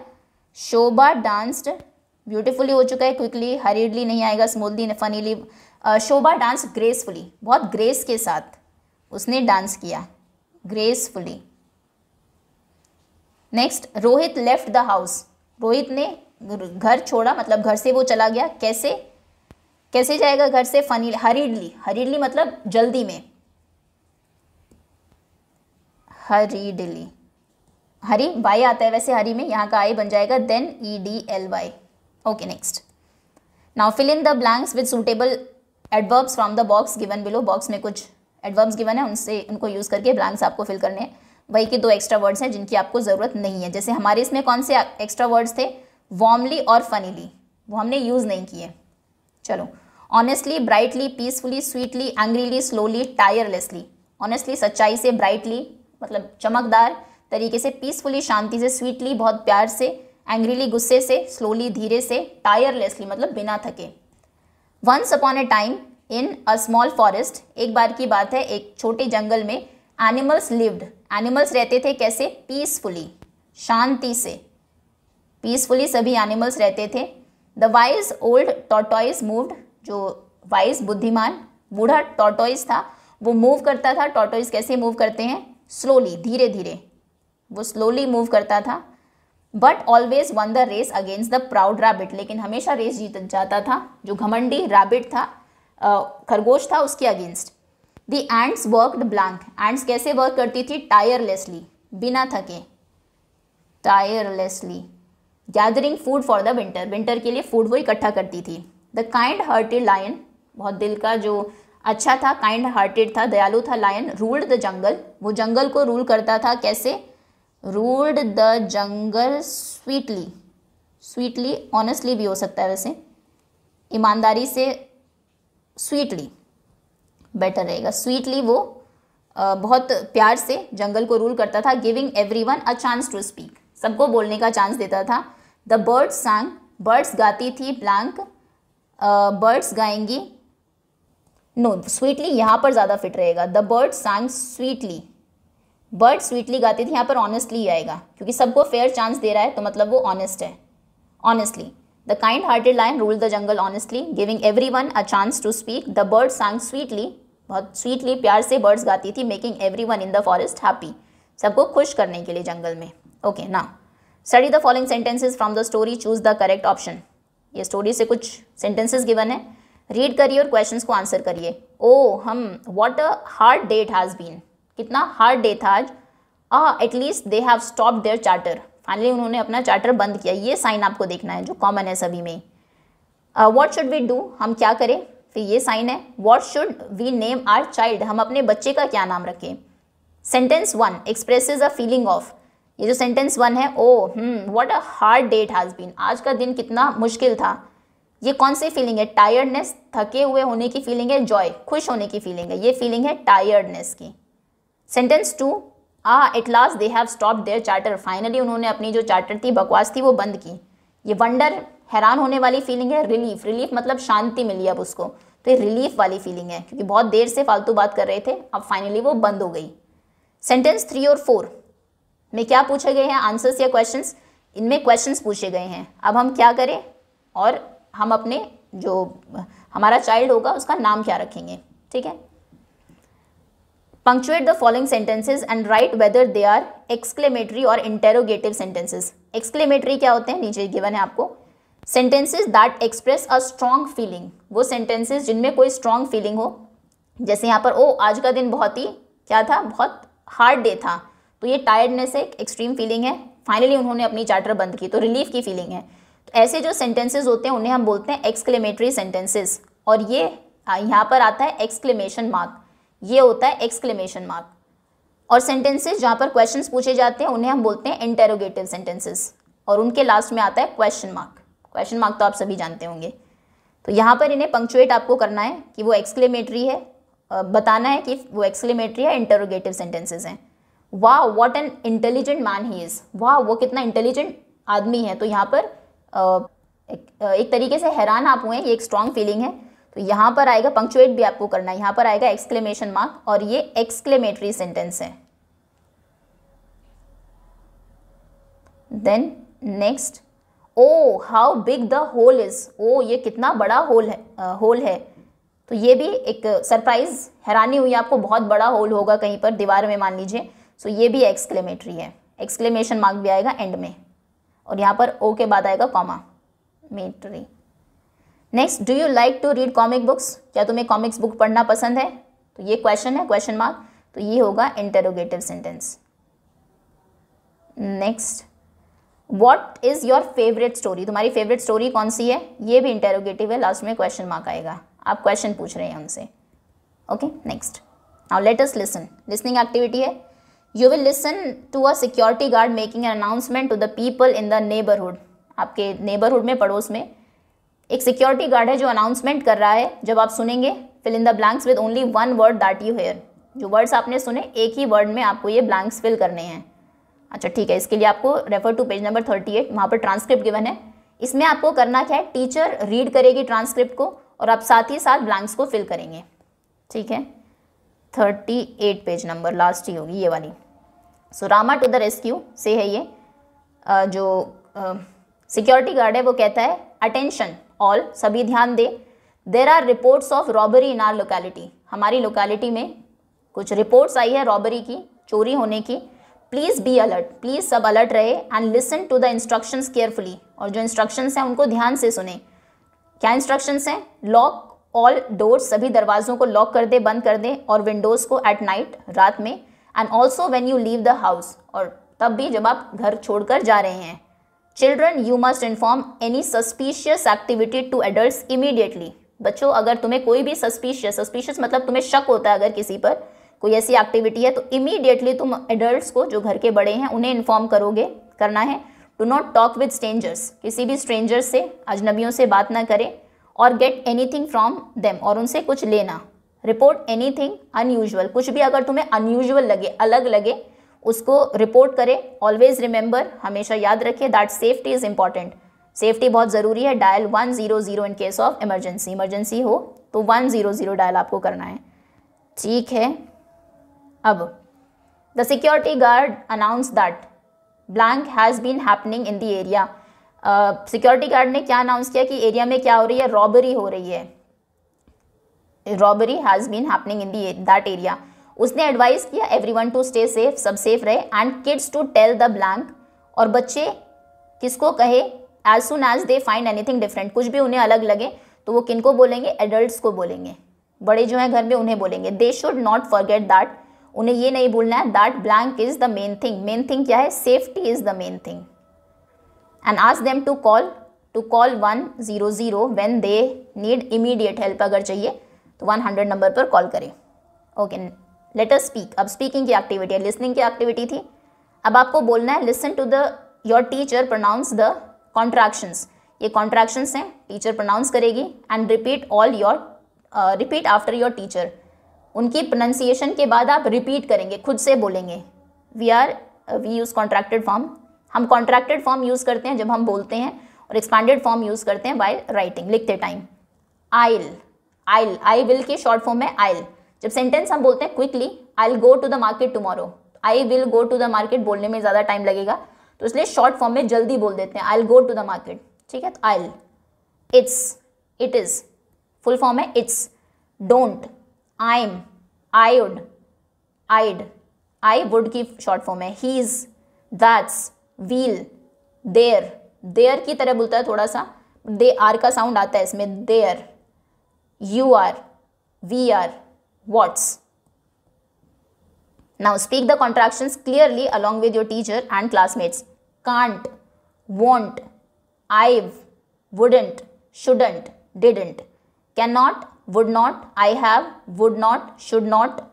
शोभा डांस्ड ब्यूटिफुली हो चुका है क्विकली हरीडली नहीं आएगा smoothly funnily uh, Shobha dance gracefully बहुत ग्रेस के साथ उसने डांस किया gracefully next Rohit left the house Rohit ने घर छोड़ा मतलब घर से वो चला गया कैसे कैसे जाएगा घर से फनी हरीडली हरीडली मतलब जल्दी में हरीडली हरी वाई आता है वैसे हरी में यहां का आई बन जाएगा then E D L Y okay next now fill in the blanks with suitable adverbs from the box given below box में कुछ एडवर्ब्स गिवन है उनसे उनको यूज़ करके ब्लैंक्स आपको फिल करने हैं वही के दो एक्स्ट्रा वर्ड्स हैं जिनकी आपको ज़रूरत नहीं है जैसे हमारे इसमें कौन से एक्स्ट्रा वर्ड्स थे वार्मली और फनीली वो हमने यूज़ नहीं किए चलो honestly brightly peacefully sweetly angrily slowly tirelessly honestly सच्चाई से ब्राइटली मतलब चमकदार तरीके से पीसफुली शांति से स्वीटली बहुत प्यार से एंग्रीली गुस्से से स्लोली धीरे से टायरलेसली मतलब बिना थके once upon a time in a small forest एक बार की बात है एक छोटे जंगल में एनिमल्स लिव्ड एनिमल्स रहते थे कैसे पीसफुली शांति से पीसफुली सभी एनिमल्स रहते थे the wise old tortoise moved जो वाइज बुद्धिमान बूढ़ा टॉटॉइज था वो मूव करता था टॉटॉइज कैसे मूव करते हैं स्लोली धीरे धीरे वो स्लोली मूव करता था but always won the race against the proud rabbit लेकिन हमेशा रेस जीत जाता था जो घमंडी रैबिट था खरगोश था उसके against the ants worked blank ants कैसे वर्क करती थी टायरलेसली बिना थके tirelessly gathering food for the winter winter के लिए फूड वो इकट्ठा करती थी द काइंड हार्टेड लायन बहुत दिल का जो अच्छा था काइंड हार्टेड था दयालु था लायन रूल्ड द जंगल वो जंगल को रूल करता था कैसे ruled the jungle sweetly sweetly honestly भी हो सकता है वैसे ईमानदारी से स्वीटली बेटर रहेगा स्वीटली वो बहुत प्यार से जंगल को रूल करता था giving every one a chance to speak सबको बोलने का चांस देता था द बर्ड्स सांग बर्ड्स गाती थी ब्लैंक बर्ड्स गाएंगी नो स्वीटली यहाँ पर ज़्यादा फिट रहेगा the birds sang sweetly bird sweetly गाती थी यहाँ पर ऑनेस्टली आएगा क्योंकि सबको फेयर चांस दे रहा है तो मतलब वो ऑनेस्ट है honestly The kind hearted lion ruled the jungle honestly, giving everyone a chance to speak. The bird sang sweetly, बहुत स्वीटली प्यार से बर्ड्स गाती थी making every one in the forest happy सबको खुश करने के लिए जंगल में ओके ना study the following sentences from the story choose the correct option ये स्टोरी से कुछ सेंटेंसेज गिवन है रीड करिए और क्वेश्चंस को आंसर करिए ओ oh, हम what a hard day has been कितना हार्ड डे था आज ah at least they have stop their chatter finally उन्होंने अपना चार्टर बंद किया ये साइन आपको देखना है जो कॉमन है सभी में वॉट शुड वी डू हम क्या करें फिर तो ये साइन है what should we name our child हम अपने बच्चे का क्या नाम रखें sentence one express a feeling of ये जो सेंटेंस वन है oh what a hard day has been आज का दिन कितना मुश्किल था ये कौन सी फीलिंग है टायर्डनेस थके हुए होने की फीलिंग है जॉय खुश होने की फीलिंग है ये फीलिंग है टायर्डनेस की sentence two ah at last they have stop their chatter finally उन्होंने अपनी जो चार्टर थी बकवास थी वो बंद की ये वंडर हैरान होने वाली फीलिंग है रिलीफ रिलीफ मतलब शांति मिली अब उसको तो ये रिलीफ वाली फीलिंग है क्योंकि बहुत देर से फालतू बात कर रहे थे अब फाइनली वो बंद हो गई सेंटेंस थ्री और फोर में क्या पूछे गए हैं आंसर्स या क्वेश्चन इनमें क्वेश्चन पूछे गए हैं अब हम क्या करें और हम अपने जो हमारा चाइल्ड होगा उसका नाम क्या रखेंगे ठीक है punctuate the following sentences and write whether they are exclamatory or interrogative sentences exclamatory क्या होते हैं नीचे गिवन है आपको sentences that express a strong feeling वो sentences जिनमें कोई strong feeling हो जैसे यहाँ पर ओ आज का दिन बहुत ही क्या था बहुत हार्ड डे था तो ये टायर्डनेस एक एक्सट्रीम फीलिंग है फाइनली उन्होंने अपनी चार्टर बंद की तो रिलीफ की फीलिंग है तो ऐसे जो सेंटेंसेज होते हैं उन्हें हम बोलते हैं एक्सक्लेमेटरी सेंटेंसेज और ये यहाँ पर आता है एक्सक्लेमेशन मार्क ये होता है एक्सक्लेमेशन मार्क और सेंटेंसेस जहां पर क्वेश्चन पूछे जाते हैं उन्हें हम बोलते हैं इंटेरोगेटिव सेंटेंसेस और उनके लास्ट में आता है क्वेश्चन मार्क क्वेश्चन मार्क तो आप सभी जानते होंगे तो यहाँ पर इन्हें पंक्चुएट आपको करना है कि वो एक्सक्लेमेटरी है बताना है कि वो एक्सक्लेमेटरी है इंटरोगेटिव सेंटेंसेज हैं वाह what an intelligent man he is वाह वो कितना इंटेलिजेंट आदमी है तो यहाँ पर एक, तरीके से हैरान आप हुए हैं ये एक स्ट्रांग फीलिंग है तो यहाँ पर आएगा पंक्चुएट भी आपको करना है यहाँ पर आएगा एक्सक्लेमेशन मार्क और ये एक्सक्लेमेटरी सेंटेंस है then next oh how big the hole is oh ये कितना बड़ा होल है होल है तो ये भी एक सरप्राइज हैरानी हुई आपको बहुत बड़ा होल होगा कहीं पर दीवार में मान लीजिए सो ये भी एक्सक्लेमेटरी है एक्सक्लेमेशन मार्क भी आएगा एंड में और यहाँ पर ओ के बाद आएगा कॉमा मेटरी next do you like to read comic books क्या तुम्हें कॉमिक्स बुक पढ़ना पसंद है तो ये क्वेश्चन है क्वेश्चन मार्क तो ये होगा interrogative sentence next what is your favourite story तुम्हारी फेवरेट स्टोरी कौन सी है ये भी इंटेरोगेटिव है लास्ट में क्वेश्चन मार्क आएगा आप क्वेश्चन पूछ रहे हैं हमसे okay next now let us listen listening activity है you will listen to a security guard making announcement to the people in the neighbourhood आपके नेबरहुड में पड़ोस में एक सिक्योरिटी गार्ड है जो अनाउंसमेंट कर रहा है जब आप सुनेंगे fill in the blanks with only one word that you hear जो वर्ड्स आपने सुने एक ही वर्ड में आपको ये ब्लैंक्स फिल करने हैं अच्छा ठीक है इसके लिए आपको refer to page number thirty eight वहाँ पर ट्रांसक्रिप्ट गिवन है इसमें आपको करना क्या है टीचर रीड करेगी ट्रांसक्रिप्ट को और आप साथ ही साथ ब्लैंक्स को फिल करेंगे ठीक है thirty eight page number last ही होगी ये वाली so Rama to the rescue से है ये जो सिक्योरिटी गार्ड है वो कहता है अटेंशन ऑल सभी ध्यान दें there are reports of robbery in our locality हमारी लोकेलिटी में कुछ रिपोर्ट्स आई है रॉबरी की चोरी होने की प्लीज़ बी अलर्ट प्लीज़ सब अलर्ट रहे and listen to the instructions carefully और जो इंस्ट्रक्शंस हैं उनको ध्यान से सुने क्या इंस्ट्रक्शंस हैं लॉक ऑल डोर्स सभी दरवाज़ों को लॉक कर दे बंद कर दे और विंडोज़ को एट नाइट रात में and also when you leave the house और तब भी जब आप घर छोड़कर जा रहे हैं children you must inform any suspicious activity to adult immediately बच्चों अगर तुम्हें कोई भी सस्पिशियस सस्पिशियस मतलब तुम्हें शक होता है अगर किसी पर कोई ऐसी एक्टिविटी है तो इमीडिएटली तुम एडल्ट को जो घर के बड़े हैं उन्हें इन्फॉर्म करोगे करना है do not talk with strangers किसी भी स्ट्रेंजर्स से अजनबियों से बात ना करें और get any thing from them और उनसे कुछ लेना रिपोर्ट एनी थिंग अनयूजल कुछ भी अगर तुम्हें अनयूजल लगे अलग लगे उसको रिपोर्ट करें ऑलवेज रिमेंबर हमेशा याद रखें that safety is important safety बहुत ज़रूरी है dial 100 zero zero in case of emergency emergency हो तो वन ज़ीरो ज़ीरो डायल आपको करना है ठीक है अब the security guard announce that blank has been happening in the area security guard ने क्या अनाउंस किया कि एरिया में क्या हो रही है रॉबरी हो रही है robbery has been happening in that area उसने एडवाइस किया every one to stay safe सब सेफ रहे and kids to tell the blank और बच्चे किसको कहे as soon as they find anything different कुछ भी उन्हें अलग लगे तो वो किनको बोलेंगे एडल्ट को बोलेंगे बड़े जो हैं घर में उन्हें बोलेंगे they should not forget that उन्हें ये नहीं भूलना है that blank is the main thing main thing क्या है safety is the main thing and ask them to call to call one zero zero when they need immediate help अगर चाहिए तो वन हंड्रेड नंबर पर कॉल करें ओके okay. लेटर स्पीक अब स्पीकिंग की एक्टिविटी है लिसनिंग की एक्टिविटी थी अब आपको बोलना है listen to the your teacher pronounce the contractions ये कॉन्ट्रैक्शंस हैं टीचर प्रोनाउंस करेगी and repeat all your repeat after your teacher उनकी प्रोनाउंसिएशन के बाद आप रिपीट करेंगे खुद से बोलेंगे we are we use contracted form हम कॉन्ट्रैक्टेड फॉर्म यूज़ करते हैं जब हम बोलते हैं और एक्सपैंडेड फॉर्म यूज़ करते हैं बाय राइटिंग लिखते time I'll I'll I will के शॉर्ट फॉर्म है आइल जब सेंटेंस हम बोलते हैं quickly I will go to the market tomorrow I will go to the market बोलने में ज़्यादा टाइम लगेगा तो इसलिए शॉर्ट फॉर्म में जल्दी बोल देते हैं I will go to the market ठीक है I it's it is full form है it's don't I am I would I'd I would की शॉर्ट फॉर्म है he is that's we'll there there की तरह बोलता है थोड़ा सा दे आर का साउंड आता है इसमें there you are we are What's Now speak the contractions clearly along with your teacher and classmates. Can't, won't, I've, wouldn't, shouldn't, didn't. Cannot, would not, I have, would not, should not,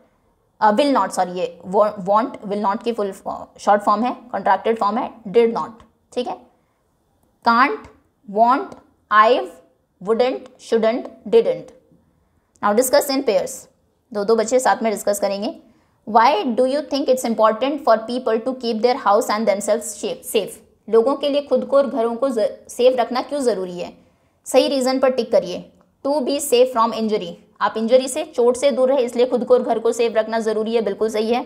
uh, will not, sorry, want, will not की full short form hai contracted form hai. Did not. ठीक है can't want, I've, wouldn't, shouldn't, didn't. Now discuss in pairs. दो दो बच्चे साथ में डिस्कस करेंगे why do you think it's important for people to keep their house and themselves safe लोगों के लिए खुद को और घरों को सेफ रखना क्यों ज़रूरी है सही रीज़न पर टिक करिए to be safe from injury आप इंजरी से चोट से दूर रहे इसलिए खुद को और घर को सेफ रखना ज़रूरी है बिल्कुल सही है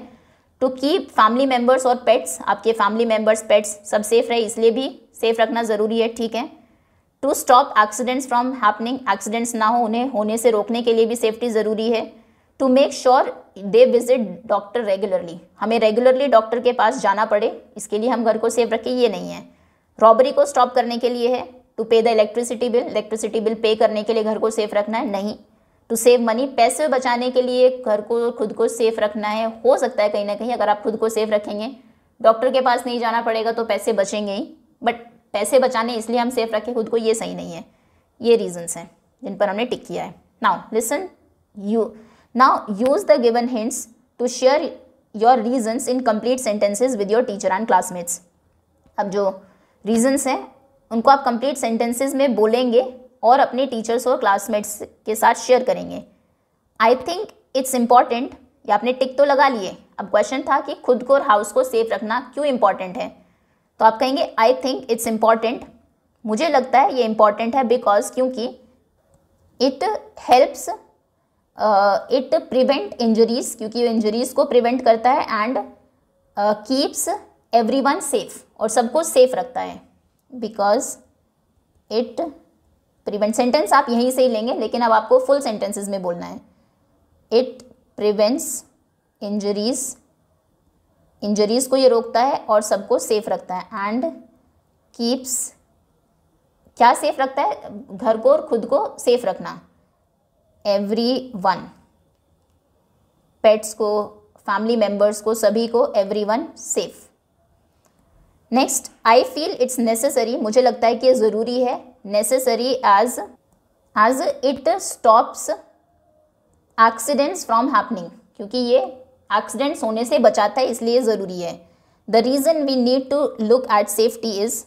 टू कीप फैमिली मेम्बर्स और पेट्स आपके फैमिली मेम्बर्स पेट्स सब सेफ रहे इसलिए भी सेफ रखना ज़रूरी है ठीक है to stop accidents from happening accidents ना हो उन्हें होने से रोकने के लिए भी सेफ्टी ज़रूरी है to make sure they visit doctor regularly हमें रेगुलरली डॉक्टर के पास जाना पड़े इसके लिए हम घर को सेफ रखें ये नहीं है रॉबरी को स्टॉप करने के लिए है to pay the electricity bill electricity bill pay करने के लिए घर को सेफ रखना है नहीं टू सेव मनी पैसे बचाने के लिए घर को खुद को सेफ रखना है हो सकता है कहीं ना कहीं अगर आप खुद को सेफ रखेंगे डॉक्टर के पास नहीं जाना पड़ेगा तो पैसे बचेंगे ही बट पैसे बचाने इसलिए हम सेफ रखें खुद को ये सही नहीं है ये रीजन्स हैं जिन पर हमने टिक किया है now listen you Now use the given hints to share your reasons in complete sentences with your teacher and classmates. अब जो reasons हैं उनको आप complete sentences में बोलेंगे और अपने teachers और classmates के साथ share करेंगे आई थिंक इट्स इम्पॉर्टेंट या आपने टिक तो लगा लिए अब क्वेश्चन था कि खुद को और हाउस को सेफ रखना क्यों इम्पॉर्टेंट है तो आप कहेंगे आई थिंक इट्स इम्पॉर्टेंट मुझे लगता है ये इम्पॉर्टेंट है बिकॉज क्योंकि it helps it prevent injuries क्योंकि ये इंजरीज को प्रिवेंट करता है and keeps every one safe और सबको सेफ रखता है बिकॉज इट प्रिवेंट सेंटेंस आप यहीं से ही लेंगे लेकिन अब आपको फुल सेंटेंसेस में बोलना है इट प्रिवेंट्स इंजरीज इंजरीज को ये रोकता है और सबको सेफ रखता है एंड कीप्स क्या सेफ रखता है घर को और खुद को सेफ रखना एवरी वन पेट्स को फैमिली मेंबर्स को सभी को every one safe next I feel it's necessary मुझे लगता है कि ये ज़रूरी है necessary as as it stops accidents from happening क्योंकि ये एक्सीडेंट्स होने से बचाता है इसलिए ज़रूरी है the reason we need to look at safety is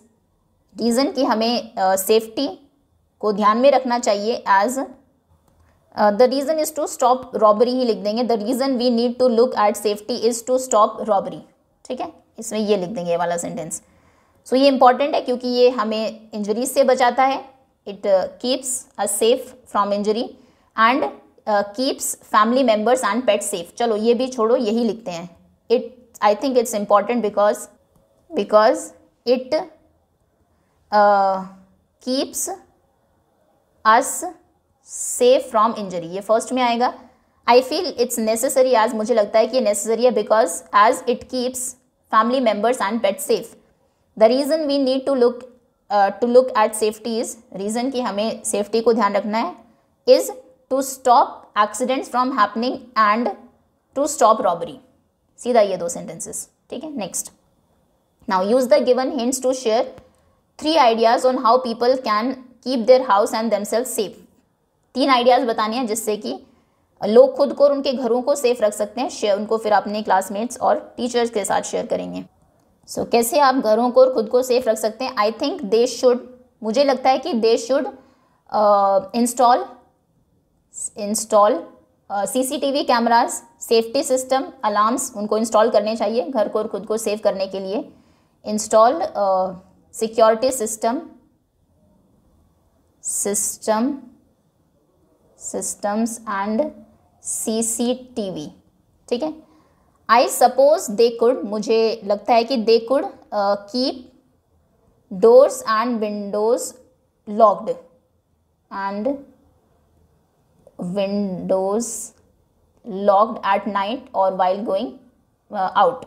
reason कि हमें सेफ्टी uh, को ध्यान में रखना चाहिए as the reason is to stop robbery ही लिख देंगे the reason we need to look at safety is to stop robbery ठीक है इसमें ये लिख देंगे ये वाला सेंटेंस सो so, ये इंपॉर्टेंट है क्योंकि ये हमें इंजरीज से बचाता है it keeps a safe from injury and keeps family members and pet safe चलो ये भी छोड़ो यही लिखते हैं it I think it's important because because it keeps us safe from injury ये फर्स्ट में आएगा आई फील इट्स नेसेसरी आज मुझे लगता है कि ये नेसेसरी है because as it keeps family members and pet safe the reason we need to look to look at safety is reason कि हमें सेफ्टी को ध्यान रखना है is to stop accidents from happening and to stop robbery सीधा ये दो सेंटेंसेस ठीक है next now use the given hints to share three ideas on how people can keep their house and themselves safe तीन आइडियाज़ बताने हैं जिससे कि लोग खुद को और उनके घरों को सेफ रख सकते हैं शेयर उनको फिर अपने क्लासमेट्स और टीचर्स के साथ शेयर करेंगे सो so, कैसे आप घरों को और खुद को सेफ रख सकते हैं आई थिंक दे शुड मुझे लगता है कि they should install install C C T V cameras safety system alarms उनको इंस्टॉल करने चाहिए घर को और खुद को सेफ करने के लिए install security system system systems and CCTV ठीक है आई सपोज दे कुड मुझे लगता है कि they could keep doors and windows locked and windows locked at night और while going out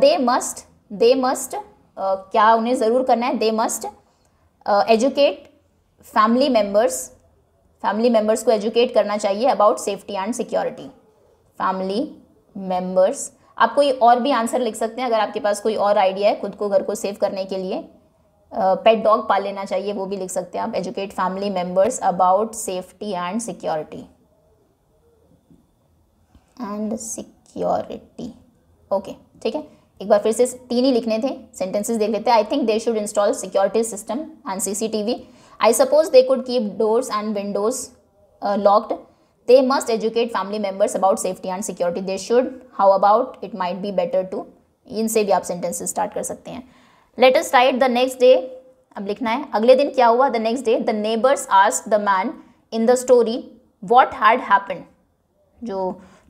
they must they must क्या उन्हें ज़रूर करना है they must educate family members family members को एजुकेट करना चाहिए about safety and security family members आप कोई और भी आंसर लिख सकते हैं अगर आपके पास कोई और आइडिया है खुद को घर को सेव करने के लिए पेट uh, डॉग पाल लेना चाहिए वो भी लिख सकते हैं आप educate family members about safety and security and security okay ठीक है एक बार फिर से तीन ही लिखने थे सेंटेंसेस देख लेते हैं I think they should install security system and CCTV I suppose they could keep doors and windows uh, locked. They must educate family members about safety and security. They should. How about it might be better to. इनसे भी आप सेंटेंसेस स्टार्ट कर सकते हैं let's write the next day अब लिखना है अगले दिन क्या हुआ the next day the neighbours ask the man in the story what had happen जो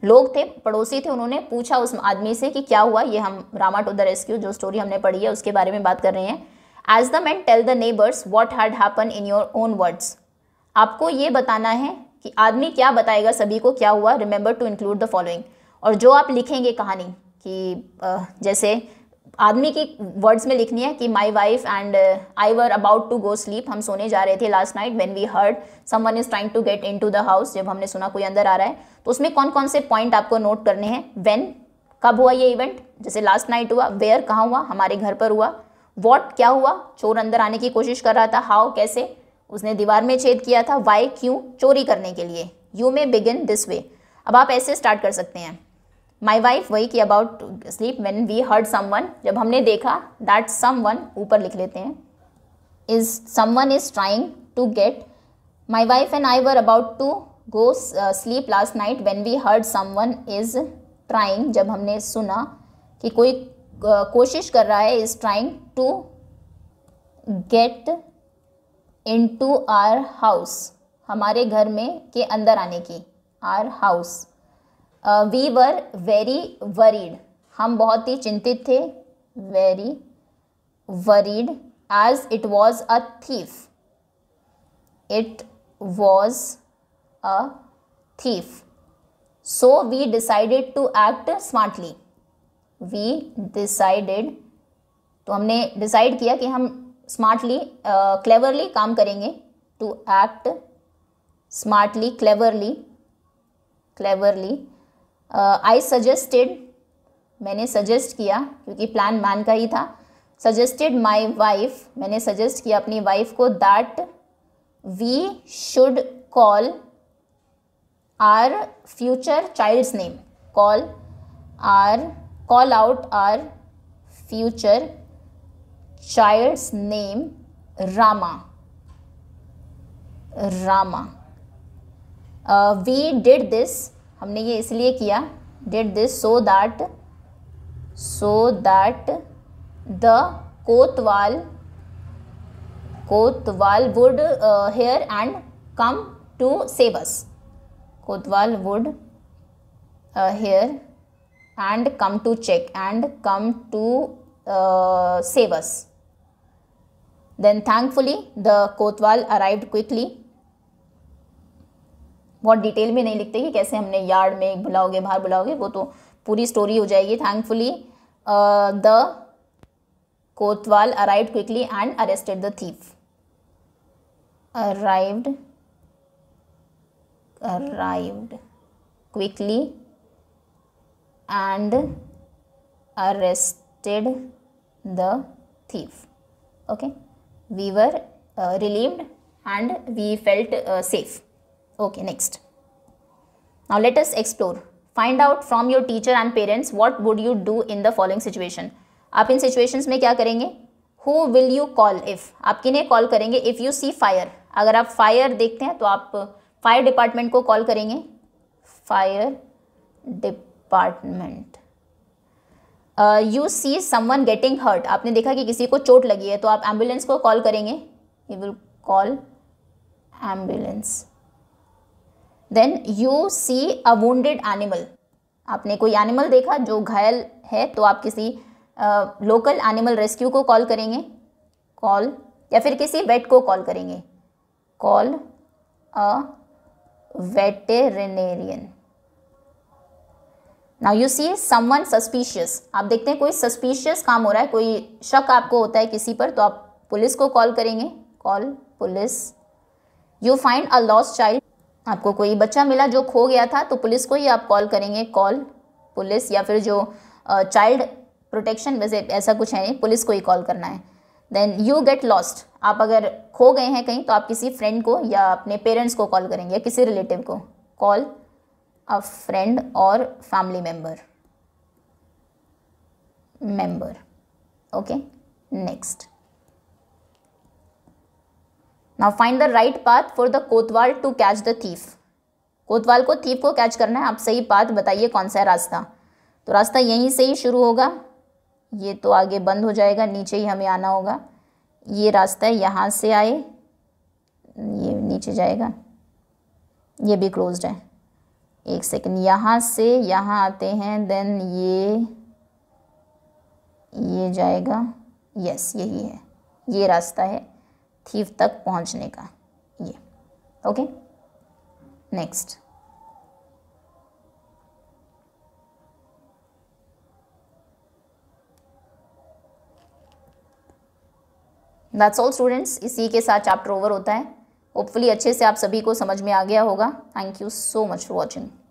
लोग थे पड़ोसी थे उन्होंने पूछा उस आदमी से कि क्या हुआ ये हम रामा टू द रेस्क्यू जो स्टोरी हमने पढ़ी है उसके बारे में बात कर रहे हैं as the man tell the neighbours what had happen in your own words आपको ये बताना है कि आदमी क्या बताएगा सभी को क्या हुआ remember to include the following और जो आप लिखेंगे कहानी कि जैसे आदमी की वर्ड्स में लिखनी है कि my wife and I were about to go sleep हम सोने जा रहे थे last night when we heard someone is trying to get into the house जब हमने सुना कोई अंदर आ रहा है तो उसमें कौन कौन से पॉइंट आपको नोट करने हैं वेन कब हुआ ये इवेंट जैसे लास्ट नाइट हुआ वेयर कहाँ हुआ हमारे घर पर हुआ वॉट क्या हुआ चोर अंदर आने की कोशिश कर रहा था हाउ कैसे उसने दीवार में छेद किया था वाई क्यों चोरी करने के लिए you may begin this way अब आप ऐसे स्टार्ट कर सकते हैं माई वाइफ वही की about sleep when we heard someone जब हमने देखा दैट सम वन ऊपर लिख लेते हैं is someone is trying to get my wife and I were about to go sleep last night when we heard someone is trying जब हमने सुना कि कोई uh, कोशिश कर रहा है is trying to get into our house हमारे घर में के अंदर आने की our house we were very worried हम बहुत ही चिंतित थे very worried as it was a thief it was a thief so we decided to act smartly we decided तो हमने डिसाइड किया कि हम स्मार्टली क्लेवरली uh, काम करेंगे to act smartly cleverly cleverly I suggested मैंने सजेस्ट किया क्योंकि प्लान मैन का ही था सजेस्टेड माई वाइफ मैंने सजेस्ट किया अपनी वाइफ को that we should call our future child's name call our call out our future child's name Rama. Rama. Uh, we did this. हमने ये इसलिए किया did this so that so that the Kotwal Kotwal would uh, hear and come to save us. Kotwal would uh, hear and come to check and come to uh, save us. Then thankfully the Kotwal arrived quickly. बहुत डिटेल में नहीं लिखते कि कैसे हमने यार्ड में बुलाओगे बाहर बुलाओगे वो तो पूरी स्टोरी हो जाएगी thankfully the Kotwal arrived quickly and arrested the thief arrived arrived quickly and arrested the thief okay okay? we were uh, relieved and we felt uh, safe. Okay, next. Now let us explore. Find out from your teacher and parents what would you do in the following situation. aap in situations mein kya karenge Who will you call if? aap kine call karenge if you see fire. agar aap fire dekhte hain to aap fire department ko call karenge Fire department. You see someone getting hurt आपने देखा कि किसी को चोट लगी है तो आप एम्बुलेंस को कॉल करेंगे you will call ambulance then you see a weird animal आपने कोई एनिमल देखा जो घायल है तो आप किसी लोकल एनिमल रेस्क्यू को कॉल करेंगे कॉल या फिर किसी वेट को कॉल करेंगे call a veterinarian now you see someone suspicious आप देखते हैं कोई सस्पिशियस काम हो रहा है कोई शक आपको होता है किसी पर तो आप पुलिस को कॉल करेंगे call police you find a lost child आपको कोई बच्चा मिला जो खो गया था तो पुलिस को ही आप कॉल करेंगे कॉल पुलिस या फिर जो चाइल्ड uh, प्रोटेक्शन वैसे ऐसा कुछ है नहीं पुलिस को ही कॉल करना है देन यू गेट लॉस्ट आप अगर खो गए हैं कहीं तो आप किसी फ्रेंड को या अपने पेरेंट्स को कॉल करेंगे या किसी रिलेटिव को call a friend or family member member okay next now find the right path for the Kotwal to catch the thief Kotwal को थीफ को कैच करना है आप सही पाथ बताइए कौन सा है रास्ता तो रास्ता यहीं से ही शुरू होगा ये तो आगे बंद हो जाएगा नीचे ही हमें आना होगा ये रास्ता यहाँ से आए ये नीचे जाएगा ये भी क्लोज्ड है एक सेकेंड यहाँ से यहाँ आते हैं देन ये ये जाएगा यस यही है ये रास्ता है थीव तक पहुँचने का ये okay next that's all students इसी के साथ चैप्टर ओवर होता है होपफुली अच्छे से आप सभी को समझ में आ गया होगा thank you so much for watching